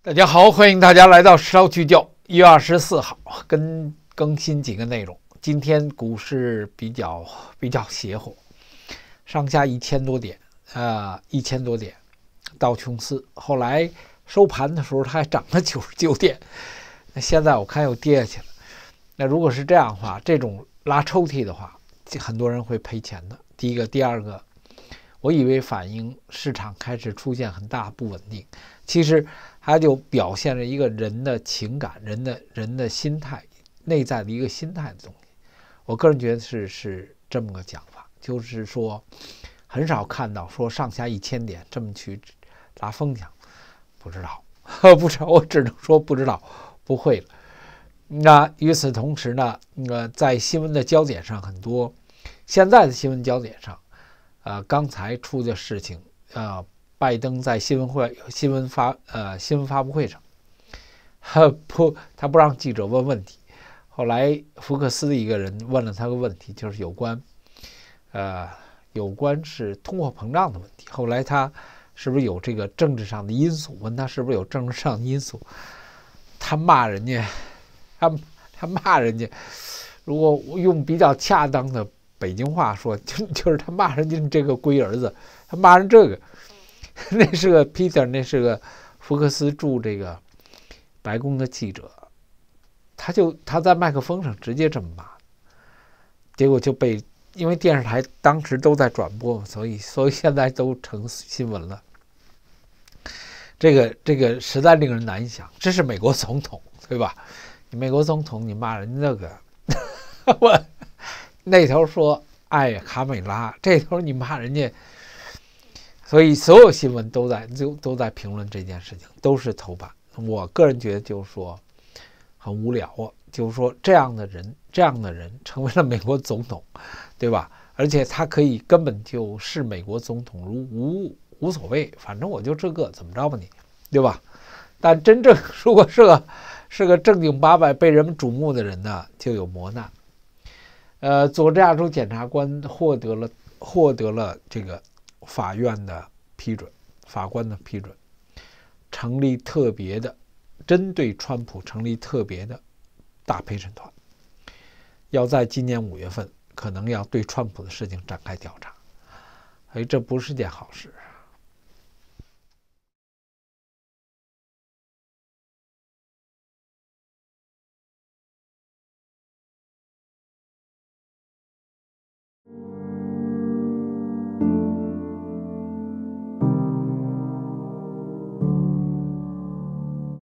大家好，欢迎大家来到烧操聚焦。一月二十四号，跟更新几个内容。今天股市比较比较邪乎，上下一千多点，啊，一千多点道琼斯，后来收盘的时候它还涨了九十九点，那现在我看又跌下去了。那如果是这样的话，这种拉抽屉的话，很多人会赔钱的。第一个，第二个。我以为反映市场开始出现很大不稳定，其实它就表现了一个人的情感，人的人的心态，内在的一个心态的东西。我个人觉得是是这么个讲法，就是说很少看到说上下一千点这么去拉风向，不知道，不知道，我只能说不知道，不会了。那与此同时呢，呃，在新闻的焦点上，很多现在的新闻焦点上。呃，刚才出的事情，呃，拜登在新闻会、新闻发、呃新闻发布会上，他不，他不让记者问问题。后来福克斯的一个人问了他个问题，就是有关，呃，有关是通货膨胀的问题。后来他是不是有这个政治上的因素？问他是不是有政治上的因素？他骂人家，他他骂人家，如果用比较恰当的。北京话说，就就是他骂人家这个龟儿子，他骂人这个，那是个 Peter，那是个福克斯驻这个白宫的记者，他就他在麦克风上直接这么骂，结果就被因为电视台当时都在转播嘛，所以所以现在都成新闻了。这个这个实在令人难想，这是美国总统对吧？美国总统你骂人这个我。那头说爱卡梅拉，这头你骂人家，所以所有新闻都在就都在评论这件事情，都是头版。我个人觉得就是说很无聊啊，就是说这样的人，这样的人成为了美国总统，对吧？而且他可以根本就视美国总统如无无所谓，反正我就这个怎么着吧你，对吧？但真正 如果是个是个正经八百被人们瞩目的人呢，就有磨难。呃，佐治亚州检察官获得了获得了这个法院的批准，法官的批准，成立特别的针对川普成立特别的大陪审团，要在今年五月份可能要对川普的事情展开调查，哎，这不是件好事。